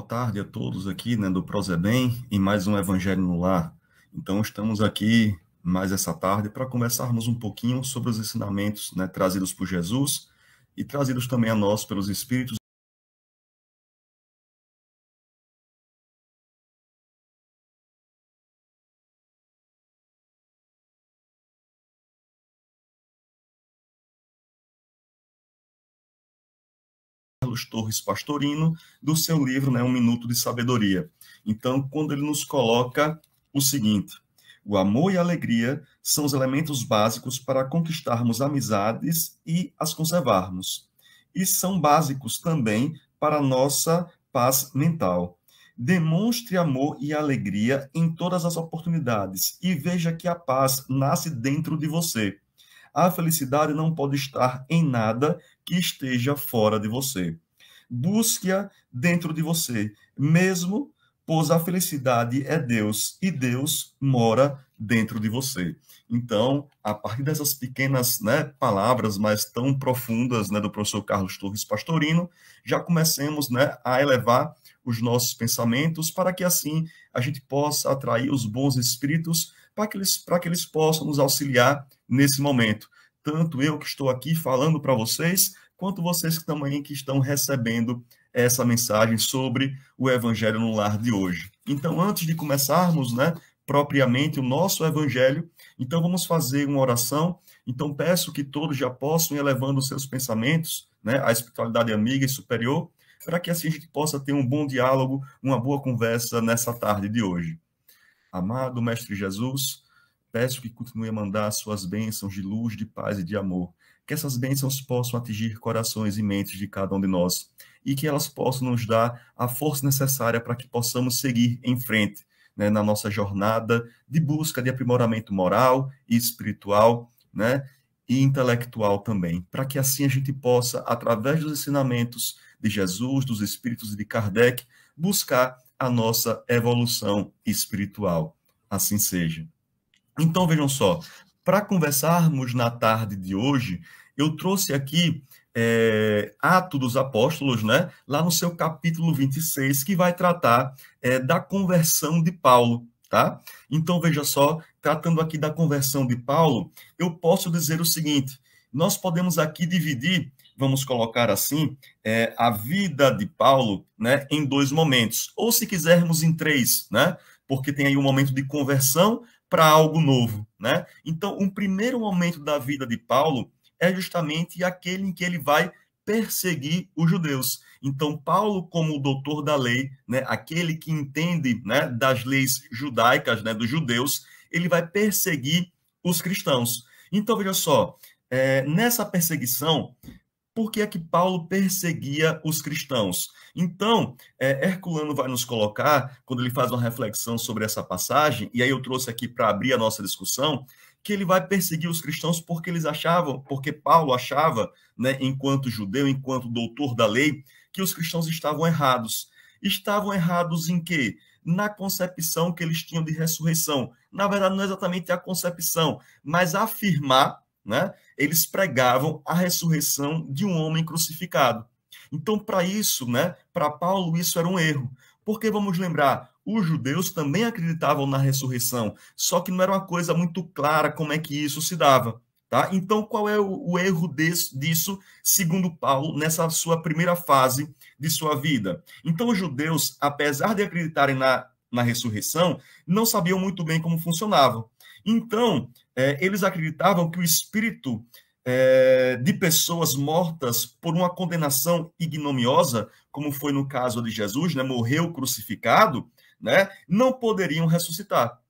boa tarde a todos aqui né, do Prozebem e mais um Evangelho no Lar. Então, estamos aqui mais essa tarde para conversarmos um pouquinho sobre os ensinamentos né, trazidos por Jesus e trazidos também a nós pelos Espíritos Carlos Torres Pastorino, do seu livro né, Um Minuto de Sabedoria. Então, quando ele nos coloca o seguinte: o amor e a alegria são os elementos básicos para conquistarmos amizades e as conservarmos. E são básicos também para a nossa paz mental. Demonstre amor e alegria em todas as oportunidades e veja que a paz nasce dentro de você. A felicidade não pode estar em nada esteja fora de você. Busque-a dentro de você, mesmo pois a felicidade é Deus e Deus mora dentro de você. Então, a partir dessas pequenas né, palavras, mas tão profundas, né, do professor Carlos Torres Pastorino, já comecemos né, a elevar os nossos pensamentos para que assim a gente possa atrair os bons espíritos para que eles, para que eles possam nos auxiliar nesse momento tanto eu que estou aqui falando para vocês, quanto vocês que também que estão recebendo essa mensagem sobre o Evangelho no Lar de hoje. Então, antes de começarmos, né, propriamente o nosso Evangelho, então vamos fazer uma oração. Então, peço que todos já possam ir elevando seus pensamentos né, à espiritualidade amiga e superior, para que assim a gente possa ter um bom diálogo, uma boa conversa nessa tarde de hoje. Amado Mestre Jesus, Peço que continue a mandar suas bênçãos de luz, de paz e de amor. Que essas bênçãos possam atingir corações e mentes de cada um de nós e que elas possam nos dar a força necessária para que possamos seguir em frente né, na nossa jornada de busca de aprimoramento moral e espiritual né, e intelectual também, para que assim a gente possa, através dos ensinamentos de Jesus, dos Espíritos e de Kardec, buscar a nossa evolução espiritual. Assim seja. Então vejam só, para conversarmos na tarde de hoje, eu trouxe aqui é, Ato dos Apóstolos, né, lá no seu capítulo 26, que vai tratar é, da conversão de Paulo. Tá? Então veja só, tratando aqui da conversão de Paulo, eu posso dizer o seguinte: nós podemos aqui dividir, vamos colocar assim, é, a vida de Paulo, né, em dois momentos, ou se quisermos em três, né? Porque tem aí um momento de conversão, para algo novo, né? Então, um primeiro momento da vida de Paulo é justamente aquele em que ele vai perseguir os judeus. Então, Paulo, como o doutor da lei, né, aquele que entende né, das leis judaicas, né, dos judeus, ele vai perseguir os cristãos. Então, veja só, é, nessa perseguição, por que é que Paulo perseguia os cristãos? Então, é, Herculano vai nos colocar, quando ele faz uma reflexão sobre essa passagem, e aí eu trouxe aqui para abrir a nossa discussão, que ele vai perseguir os cristãos porque eles achavam, porque Paulo achava, né, enquanto judeu, enquanto doutor da lei, que os cristãos estavam errados. Estavam errados em quê? na concepção que eles tinham de ressurreição. Na verdade, não é exatamente a concepção, mas afirmar né? Eles pregavam a ressurreição de um homem crucificado. Então, para isso, né, para Paulo, isso era um erro. Porque vamos lembrar, os judeus também acreditavam na ressurreição, só que não era uma coisa muito clara como é que isso se dava. Tá? Então, qual é o, o erro desse, disso, segundo Paulo, nessa sua primeira fase de sua vida? Então, os judeus, apesar de acreditarem na, na ressurreição, não sabiam muito bem como funcionava. Então, é, eles acreditavam que o espírito é, de pessoas mortas por uma condenação ignomiosa, como foi no caso de Jesus, né, morreu crucificado, né, não poderiam ressuscitar.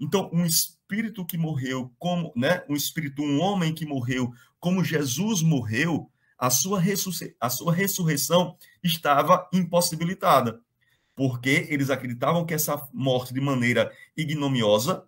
Então, um espírito que morreu como, né, um espírito, um homem que morreu como Jesus morreu, a sua, a sua ressurreição estava impossibilitada, porque eles acreditavam que essa morte de maneira ignomiosa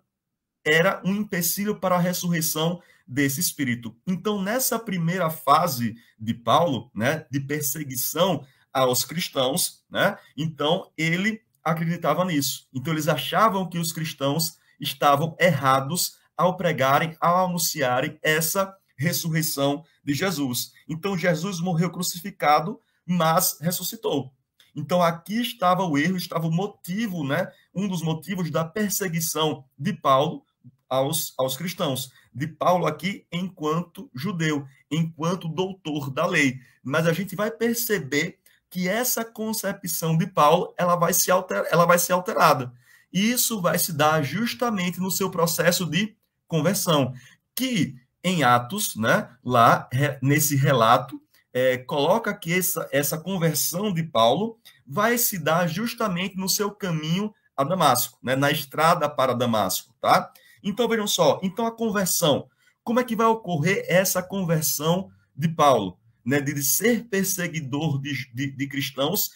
era um empecilho para a ressurreição desse espírito. Então, nessa primeira fase de Paulo, né, de perseguição aos cristãos, né, então ele acreditava nisso. Então, eles achavam que os cristãos estavam errados ao pregarem, ao anunciarem essa ressurreição de Jesus. Então, Jesus morreu crucificado, mas ressuscitou. Então, aqui estava o erro, estava o motivo, né? Um dos motivos da perseguição de Paulo, aos, aos cristãos, de Paulo aqui enquanto judeu, enquanto doutor da lei. Mas a gente vai perceber que essa concepção de Paulo ela vai se, alter, ela vai ser alterada. E isso vai se dar justamente no seu processo de conversão, que em Atos, né, lá nesse relato, é, coloca que essa, essa conversão de Paulo vai se dar justamente no seu caminho a Damasco, né, na estrada para Damasco, tá? Então vejam só, então a conversão, como é que vai ocorrer essa conversão de Paulo, né, de ser perseguidor de, de, de cristãos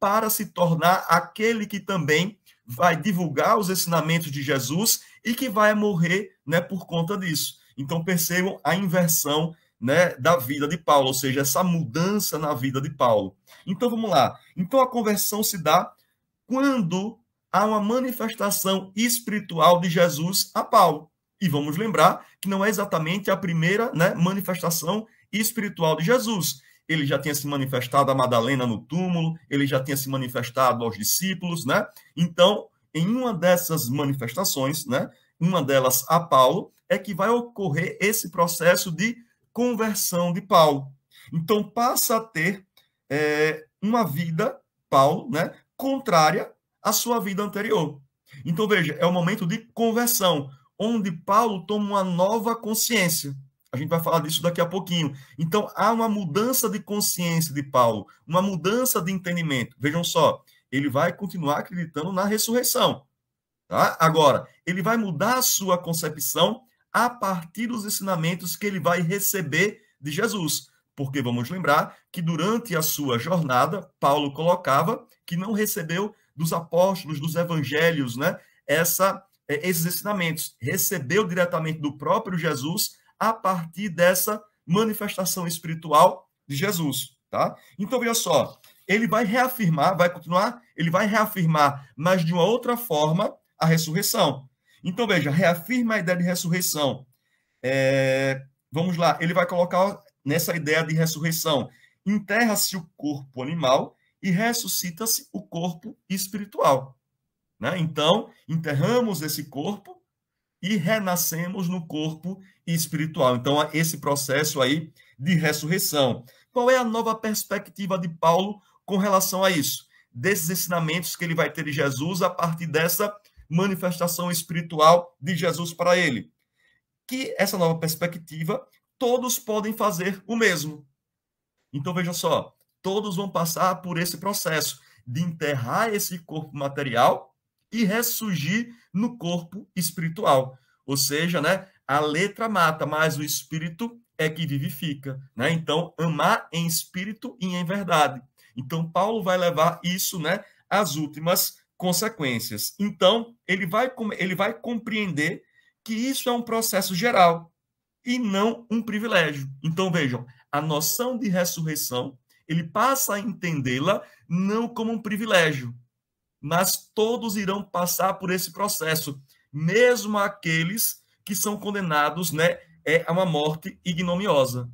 para se tornar aquele que também vai divulgar os ensinamentos de Jesus e que vai morrer, né, por conta disso. Então percebam a inversão né, da vida de Paulo, ou seja, essa mudança na vida de Paulo. Então vamos lá. Então a conversão se dá quando há uma manifestação espiritual de Jesus a Paulo. E vamos lembrar que não é exatamente a primeira né, manifestação espiritual de Jesus. Ele já tinha se manifestado a Madalena no túmulo, ele já tinha se manifestado aos discípulos, né? Então, em uma dessas manifestações, né, uma delas a Paulo, é que vai ocorrer esse processo de conversão de Paulo. Então, passa a ter é, uma vida, Paulo, né, contrária a sua vida anterior. Então veja, é o momento de conversão, onde Paulo toma uma nova consciência. A gente vai falar disso daqui a pouquinho. Então há uma mudança de consciência de Paulo, uma mudança de entendimento. Vejam só, ele vai continuar acreditando na ressurreição. Tá? Agora, ele vai mudar a sua concepção a partir dos ensinamentos que ele vai receber de Jesus. Porque vamos lembrar que durante a sua jornada, Paulo colocava que não recebeu dos apóstolos, dos evangelhos, né? Essa, é, esses ensinamentos. Recebeu diretamente do próprio Jesus a partir dessa manifestação espiritual de Jesus, tá? Então, veja só, ele vai reafirmar, vai continuar, ele vai reafirmar, mas de uma outra forma, a ressurreição. Então, veja, reafirma a ideia de ressurreição. É, vamos lá, ele vai colocar nessa ideia de ressurreição. Enterra-se o corpo animal e ressuscita-se o corpo espiritual. Né? Então, enterramos esse corpo e renascemos no corpo espiritual. Então, esse processo aí de ressurreição. Qual é a nova perspectiva de Paulo com relação a isso? Desses ensinamentos que ele vai ter de Jesus a partir dessa manifestação espiritual de Jesus para ele. Que essa nova perspectiva, todos podem fazer o mesmo. Então, veja só, todos vão passar por esse processo de enterrar esse corpo material e ressurgir no corpo espiritual. Ou seja, né, a letra mata, mas o espírito é que vivifica. Né? Então, amar em espírito e em verdade. Então, Paulo vai levar isso né, às últimas consequências. Então, ele vai, ele vai compreender que isso é um processo geral e não um privilégio. Então, vejam, a noção de ressurreição ele passa a entendê-la não como um privilégio, mas todos irão passar por esse processo, mesmo aqueles que são condenados né, a é uma morte ignomiosa.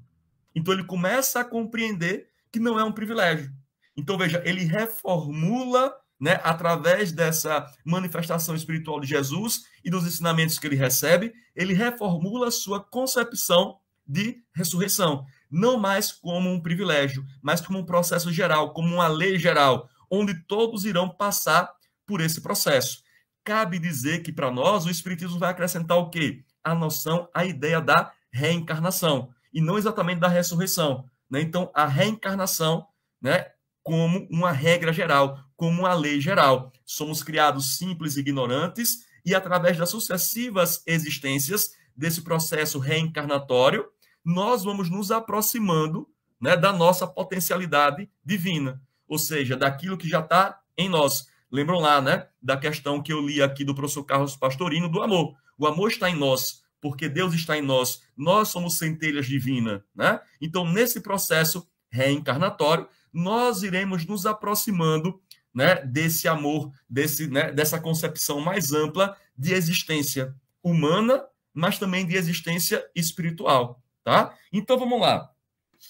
Então ele começa a compreender que não é um privilégio. Então veja, ele reformula né, através dessa manifestação espiritual de Jesus e dos ensinamentos que ele recebe, ele reformula sua concepção de ressurreição não mais como um privilégio, mas como um processo geral, como uma lei geral, onde todos irão passar por esse processo. Cabe dizer que, para nós, o Espiritismo vai acrescentar o quê? A noção, a ideia da reencarnação, e não exatamente da ressurreição. Né? Então, a reencarnação, né, como uma regra geral, como uma lei geral. Somos criados simples e ignorantes, e através das sucessivas existências desse processo reencarnatório, nós vamos nos aproximando né, da nossa potencialidade divina, ou seja, daquilo que já está em nós. Lembram lá, né, da questão que eu li aqui do professor Carlos Pastorino do amor. O amor está em nós, porque Deus está em nós. Nós somos centelhas divinas, né? Então, nesse processo reencarnatório, nós iremos nos aproximando, né, desse amor, desse, né, dessa concepção mais ampla de existência humana, mas também de existência espiritual tá? Então vamos lá,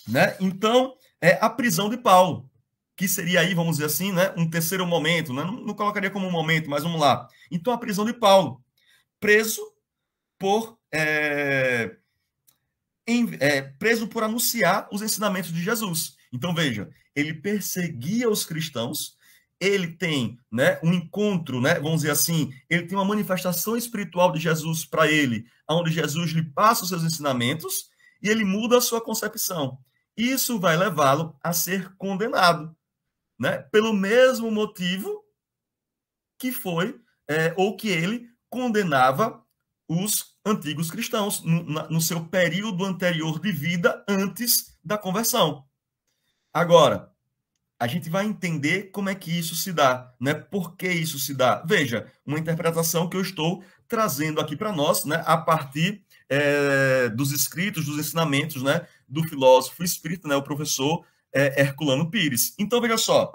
né? Então é a prisão de Paulo, que seria aí, vamos dizer assim, né, um terceiro momento, né? Não, não colocaria como um momento, mas vamos lá. Então a prisão de Paulo, preso por é, em, é, preso por anunciar os ensinamentos de Jesus. Então veja, ele perseguia os cristãos, ele tem né, um encontro, né, vamos dizer assim, ele tem uma manifestação espiritual de Jesus para ele, onde Jesus lhe passa os seus ensinamentos, e ele muda a sua concepção. Isso vai levá-lo a ser condenado, né? Pelo mesmo motivo que foi é, ou que ele condenava os antigos cristãos no, na, no seu período anterior de vida antes da conversão. Agora, a gente vai entender como é que isso se dá, né? Por que isso se dá? Veja, uma interpretação que eu estou trazendo aqui para nós, né? A partir é, dos escritos, dos ensinamentos né, do filósofo espírita, né, o professor é, Herculano Pires. Então, veja só,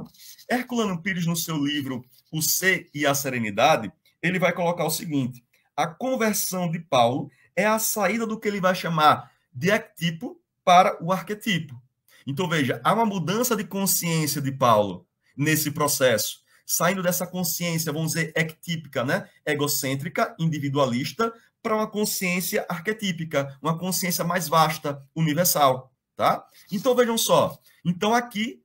Herculano Pires, no seu livro O Ser e a Serenidade, ele vai colocar o seguinte, a conversão de Paulo é a saída do que ele vai chamar de arquetipo para o arquetipo. Então, veja, há uma mudança de consciência de Paulo nesse processo, saindo dessa consciência, vamos dizer, ectípica, né? egocêntrica, individualista, para uma consciência arquetípica, uma consciência mais vasta, universal, tá? Então vejam só. Então aqui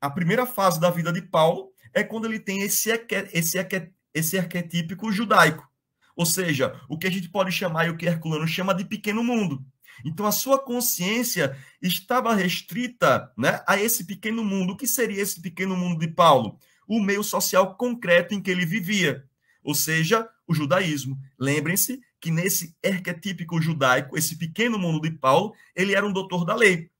a primeira fase da vida de Paulo é quando ele tem esse esse esse arquetípico judaico, ou seja, o que a gente pode chamar e o que Herculano chama de pequeno mundo. Então a sua consciência estava restrita, né, a esse pequeno mundo. O que seria esse pequeno mundo de Paulo? O meio social concreto em que ele vivia, ou seja, o judaísmo. Lembrem-se que nesse arquetípico judaico, esse pequeno mundo de Paulo, ele era um doutor da lei.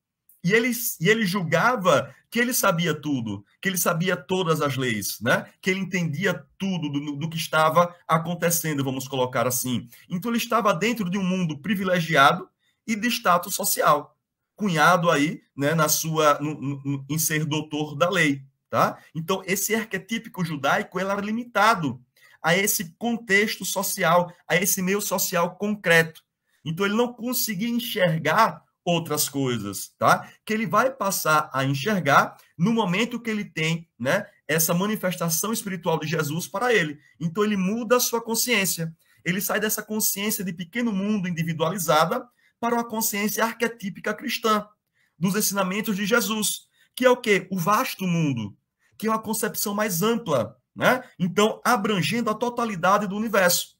E ele, e ele julgava que ele sabia tudo, que ele sabia todas as leis, né? que ele entendia tudo do, do que estava acontecendo, vamos colocar assim. Então ele estava dentro de um mundo privilegiado e de status social, cunhado aí né, na sua, no, no, em ser doutor da lei. Tá? Então esse arquetípico judaico ele era limitado a esse contexto social, a esse meio social concreto. Então ele não conseguia enxergar outras coisas, tá? Que ele vai passar a enxergar no momento que ele tem, né, essa manifestação espiritual de Jesus para ele. Então ele muda a sua consciência. Ele sai dessa consciência de pequeno mundo individualizada para uma consciência arquetípica cristã dos ensinamentos de Jesus, que é o quê? O vasto mundo, que é uma concepção mais ampla, né? Então, abrangendo a totalidade do universo,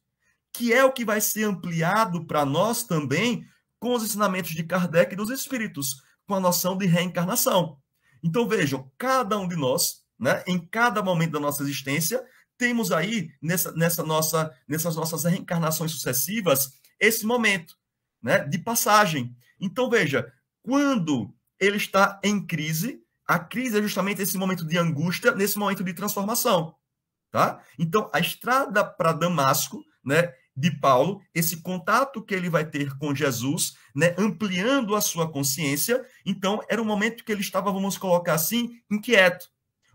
que é o que vai ser ampliado para nós também com os ensinamentos de Kardec e dos espíritos, com a noção de reencarnação. Então, vejam, cada um de nós, né, em cada momento da nossa existência, temos aí nessa, nessa nossa, nessas nossas reencarnações sucessivas esse momento, né, de passagem. Então, veja, quando ele está em crise, a crise é justamente esse momento de angústia, nesse momento de transformação. Tá? Então, a estrada para Damasco, né, de Paulo, esse contato que ele vai ter com Jesus, né, ampliando a sua consciência, então era um momento que ele estava, vamos colocar assim, inquieto.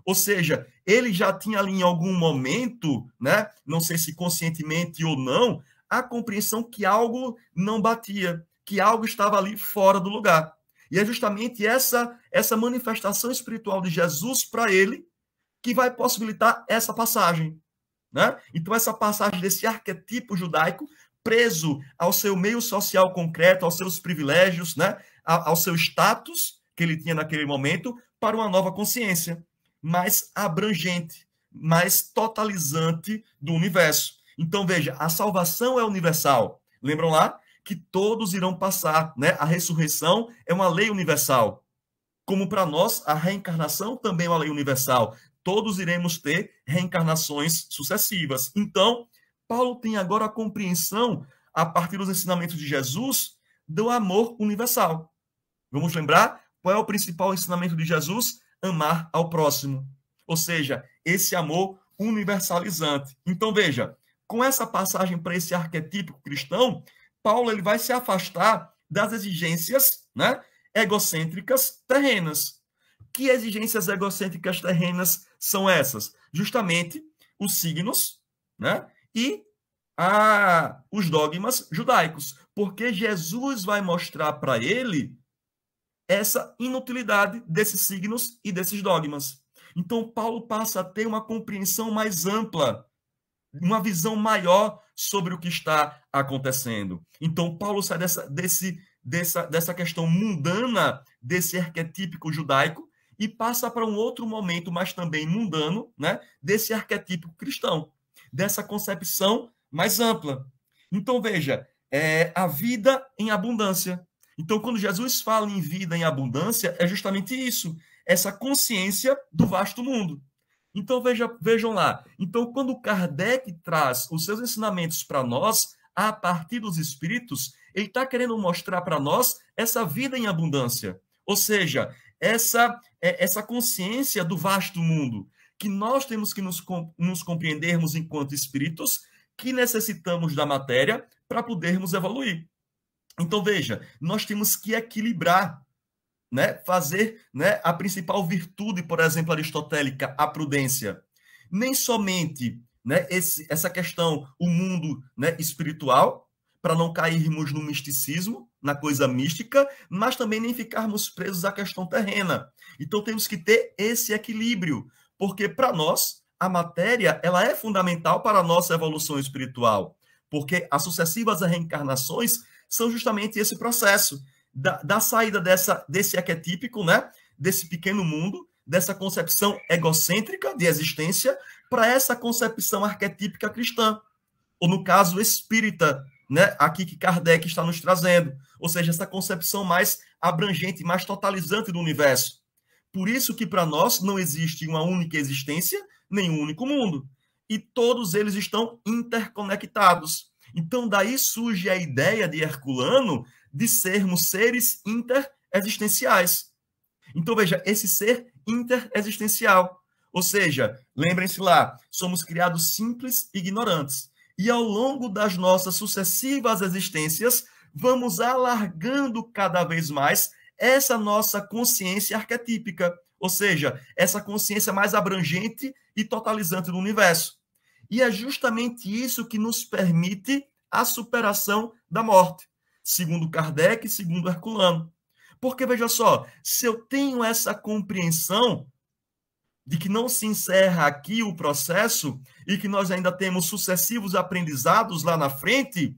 Ou seja, ele já tinha ali em algum momento, né, não sei se conscientemente ou não, a compreensão que algo não batia, que algo estava ali fora do lugar. E é justamente essa essa manifestação espiritual de Jesus para ele, que vai possibilitar essa passagem. Né? Então, essa passagem desse arquetipo judaico preso ao seu meio social concreto, aos seus privilégios, né? ao seu status que ele tinha naquele momento, para uma nova consciência mais abrangente, mais totalizante do universo. Então, veja, a salvação é universal. Lembram lá? Que todos irão passar, né? A ressurreição é uma lei universal. Como para nós, a reencarnação também é uma lei universal todos iremos ter reencarnações sucessivas. Então, Paulo tem agora a compreensão, a partir dos ensinamentos de Jesus, do amor universal. Vamos lembrar qual é o principal ensinamento de Jesus? Amar ao próximo. Ou seja, esse amor universalizante. Então, veja, com essa passagem para esse arquetípico cristão, Paulo ele vai se afastar das exigências né, egocêntricas terrenas. Que exigências egocêntricas terrenas são essas? Justamente os signos né? e a, os dogmas judaicos. Porque Jesus vai mostrar para ele essa inutilidade desses signos e desses dogmas. Então, Paulo passa a ter uma compreensão mais ampla, uma visão maior sobre o que está acontecendo. Então, Paulo sai dessa, desse, dessa, dessa questão mundana, desse arquetípico judaico, e passa para um outro momento, mas também mundano, né, desse arquetípico cristão, dessa concepção mais ampla. Então, veja, é a vida em abundância. Então, quando Jesus fala em vida em abundância, é justamente isso, essa consciência do vasto mundo. Então, veja, vejam lá. Então, quando Kardec traz os seus ensinamentos para nós, a partir dos espíritos, ele está querendo mostrar para nós essa vida em abundância. Ou seja, essa é, essa consciência do vasto mundo, que nós temos que nos, nos compreendermos enquanto espíritos que necessitamos da matéria para podermos evoluir. Então, veja, nós temos que equilibrar, né? fazer né, a principal virtude, por exemplo, aristotélica, a prudência. Nem somente né, esse, essa questão, o mundo né, espiritual, para não cairmos no misticismo, na coisa mística, mas também nem ficarmos presos à questão terrena. Então temos que ter esse equilíbrio, porque para nós a matéria ela é fundamental para a nossa evolução espiritual, porque as sucessivas reencarnações são justamente esse processo da, da saída dessa desse arquetípico, né, desse pequeno mundo, dessa concepção egocêntrica de existência para essa concepção arquetípica cristã, ou no caso espírita, né, aqui que Kardec está nos trazendo, ou seja, essa concepção mais abrangente, mais totalizante do universo. Por isso que para nós não existe uma única existência, nem um único mundo. E todos eles estão interconectados. Então daí surge a ideia de Herculano de sermos seres interexistenciais. Então veja, esse ser interexistencial, ou seja, lembrem-se lá, somos criados simples e ignorantes. E ao longo das nossas sucessivas existências, vamos alargando cada vez mais essa nossa consciência arquetípica, ou seja, essa consciência mais abrangente e totalizante do universo. E é justamente isso que nos permite a superação da morte, segundo Kardec, segundo Herculano. Porque veja só, se eu tenho essa compreensão de que não se encerra aqui o processo e que nós ainda temos sucessivos aprendizados lá na frente,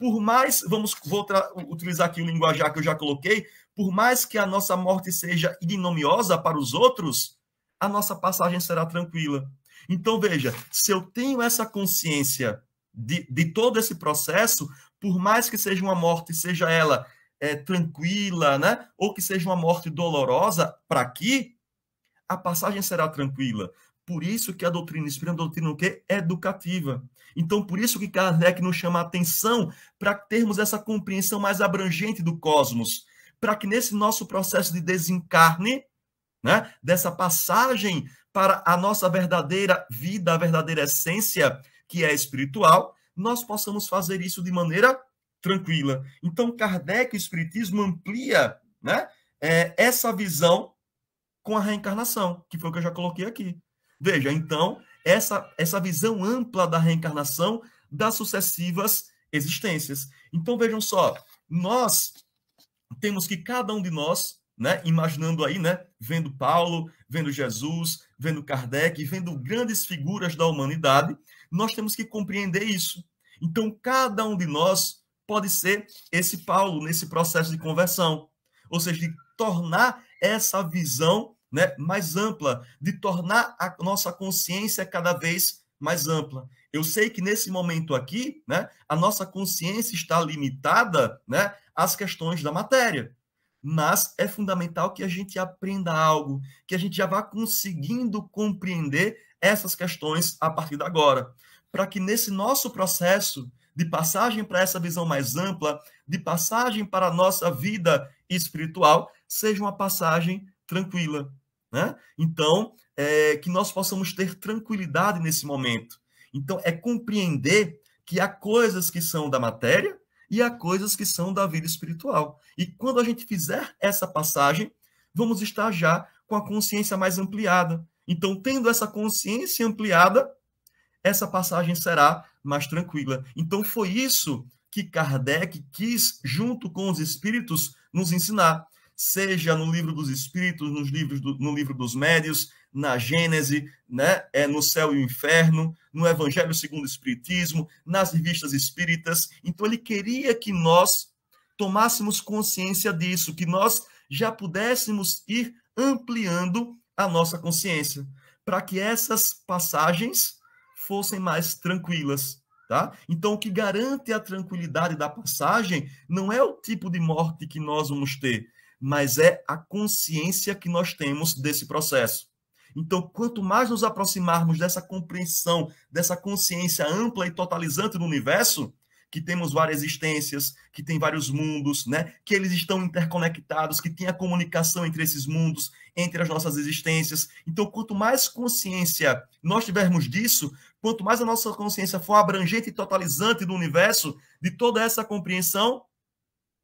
por mais, vamos vou utilizar aqui o linguajar que eu já coloquei, por mais que a nossa morte seja ignomiosa para os outros, a nossa passagem será tranquila. Então, veja, se eu tenho essa consciência de, de todo esse processo, por mais que seja uma morte, seja ela é, tranquila, né? ou que seja uma morte dolorosa para aqui, a passagem será tranquila. Por isso que a doutrina espírita é doutrina o quê? educativa. Então, por isso que Kardec nos chama a atenção para termos essa compreensão mais abrangente do cosmos, para que nesse nosso processo de desencarne, né, dessa passagem para a nossa verdadeira vida, a verdadeira essência, que é espiritual, nós possamos fazer isso de maneira tranquila. Então, Kardec, o Espiritismo, amplia né, é, essa visão com a reencarnação, que foi o que eu já coloquei aqui. Veja, então, essa, essa visão ampla da reencarnação das sucessivas existências. Então vejam só, nós temos que cada um de nós, né, imaginando aí, né, vendo Paulo, vendo Jesus, vendo Kardec, vendo grandes figuras da humanidade, nós temos que compreender isso. Então cada um de nós pode ser esse Paulo nesse processo de conversão, ou seja, de tornar essa visão né, mais ampla, de tornar a nossa consciência cada vez mais ampla. Eu sei que nesse momento aqui, né, a nossa consciência está limitada né, às questões da matéria. Mas é fundamental que a gente aprenda algo, que a gente já vá conseguindo compreender essas questões a partir de agora, para que nesse nosso processo de passagem para essa visão mais ampla, de passagem para a nossa vida espiritual, seja uma passagem tranquila, né? Então, é, que nós possamos ter tranquilidade nesse momento. Então, é compreender que há coisas que são da matéria e há coisas que são da vida espiritual. E quando a gente fizer essa passagem, vamos estar já com a consciência mais ampliada. Então, tendo essa consciência ampliada, essa passagem será mais tranquila. Então, foi isso que Kardec quis, junto com os espíritos, nos ensinar seja no livro dos Espíritos, nos livros do, no livro dos Médios, na Gênese, né, é, no Céu e o Inferno, no Evangelho segundo o Espiritismo, nas revistas espíritas. Então, ele queria que nós tomássemos consciência disso, que nós já pudéssemos ir ampliando a nossa consciência, para que essas passagens fossem mais tranquilas. Tá? Então, o que garante a tranquilidade da passagem não é o tipo de morte que nós vamos ter, mas é a consciência que nós temos desse processo. Então, quanto mais nos aproximarmos dessa compreensão, dessa consciência ampla e totalizante do universo, que temos várias existências, que tem vários mundos, né? Que eles estão interconectados, que tem a comunicação entre esses mundos, entre as nossas existências. Então, quanto mais consciência nós tivermos disso, quanto mais a nossa consciência for abrangente e totalizante do universo, de toda essa compreensão,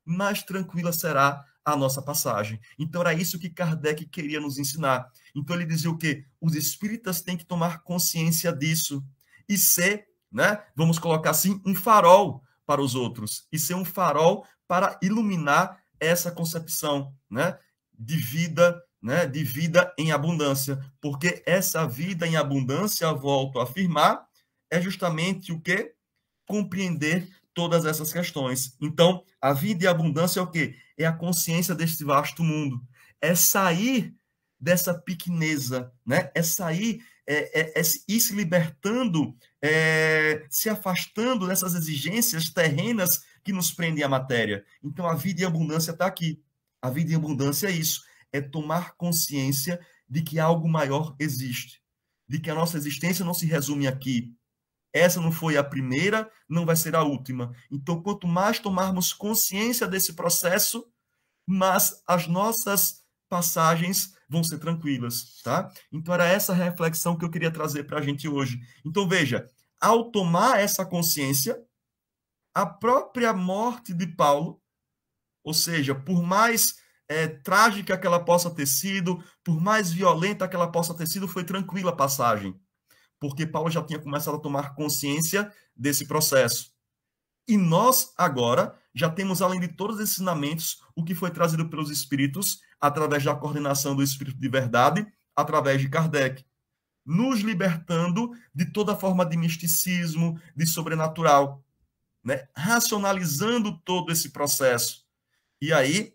mais tranquila será a nossa passagem. Então era isso que Kardec queria nos ensinar. Então ele dizia o quê? os espíritas têm que tomar consciência disso e ser, né? Vamos colocar assim, um farol para os outros e ser um farol para iluminar essa concepção, né? De vida, né? De vida em abundância, porque essa vida em abundância, volto a afirmar, é justamente o que compreender todas essas questões. Então, a vida em abundância é o que é a consciência deste vasto mundo, é sair dessa pequeneza, né? é sair, é, é, é ir se libertando, é, se afastando dessas exigências terrenas que nos prendem à matéria. Então a vida em abundância está aqui. A vida em abundância é isso, é tomar consciência de que algo maior existe, de que a nossa existência não se resume aqui, essa não foi a primeira, não vai ser a última. Então, quanto mais tomarmos consciência desse processo, mas as nossas passagens vão ser tranquilas, tá? Então, era essa reflexão que eu queria trazer para a gente hoje. Então, veja, ao tomar essa consciência, a própria morte de Paulo, ou seja, por mais é, trágica que ela possa ter sido, por mais violenta que ela possa ter sido, foi tranquila a passagem porque Paulo já tinha começado a tomar consciência desse processo. E nós, agora, já temos, além de todos esses ensinamentos, o que foi trazido pelos Espíritos, através da coordenação do Espírito de Verdade, através de Kardec, nos libertando de toda forma de misticismo, de sobrenatural, né? racionalizando todo esse processo. E aí,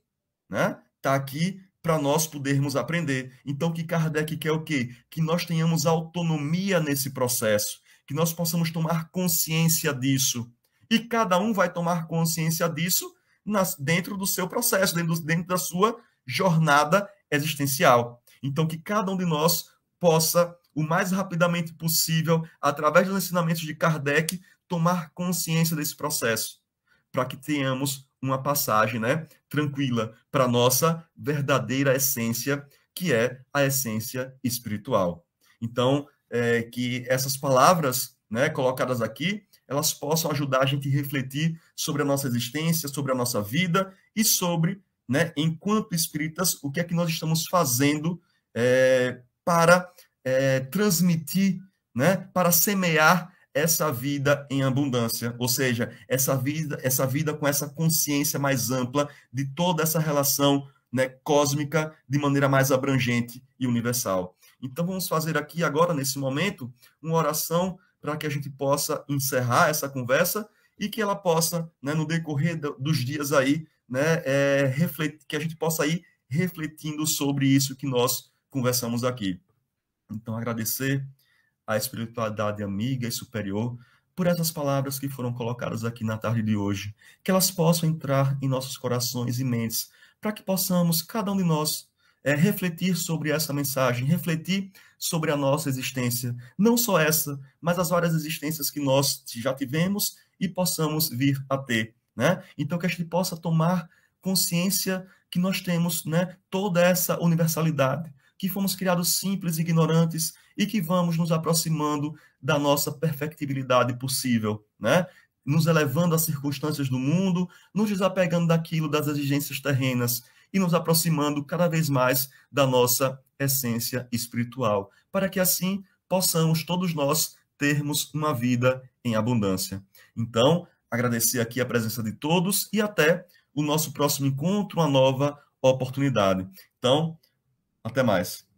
né? Tá aqui para nós podermos aprender. Então, que Kardec quer o quê? Que nós tenhamos autonomia nesse processo, que nós possamos tomar consciência disso. E cada um vai tomar consciência disso nas, dentro do seu processo, dentro, dentro da sua jornada existencial. Então, que cada um de nós possa, o mais rapidamente possível, através dos ensinamentos de Kardec, tomar consciência desse processo, para que tenhamos uma passagem, né, tranquila para nossa verdadeira essência, que é a essência espiritual. Então, é, que essas palavras, né, colocadas aqui, elas possam ajudar a gente a refletir sobre a nossa existência, sobre a nossa vida e sobre, né, enquanto espíritas, o que é que nós estamos fazendo é, para é, transmitir, né, para semear essa vida em abundância, ou seja, essa vida, essa vida com essa consciência mais ampla de toda essa relação né, cósmica de maneira mais abrangente e universal. Então vamos fazer aqui agora nesse momento uma oração para que a gente possa encerrar essa conversa e que ela possa, né, no decorrer dos dias aí, né, é, refletir, que a gente possa ir refletindo sobre isso que nós conversamos aqui. Então agradecer a espiritualidade amiga e superior, por essas palavras que foram colocadas aqui na tarde de hoje, que elas possam entrar em nossos corações e mentes, para que possamos, cada um de nós, é, refletir sobre essa mensagem, refletir sobre a nossa existência, não só essa, mas as várias existências que nós já tivemos e possamos vir a ter, né? Então que a gente possa tomar consciência que nós temos, né, toda essa universalidade, que fomos criados simples, ignorantes, e que vamos nos aproximando da nossa perfectibilidade possível, né? Nos elevando às circunstâncias do mundo, nos desapegando daquilo, das exigências terrenas e nos aproximando cada vez mais da nossa essência espiritual, para que assim possamos todos nós termos uma vida em abundância. Então, agradecer aqui a presença de todos e até o nosso próximo encontro, uma nova oportunidade. Então, até mais.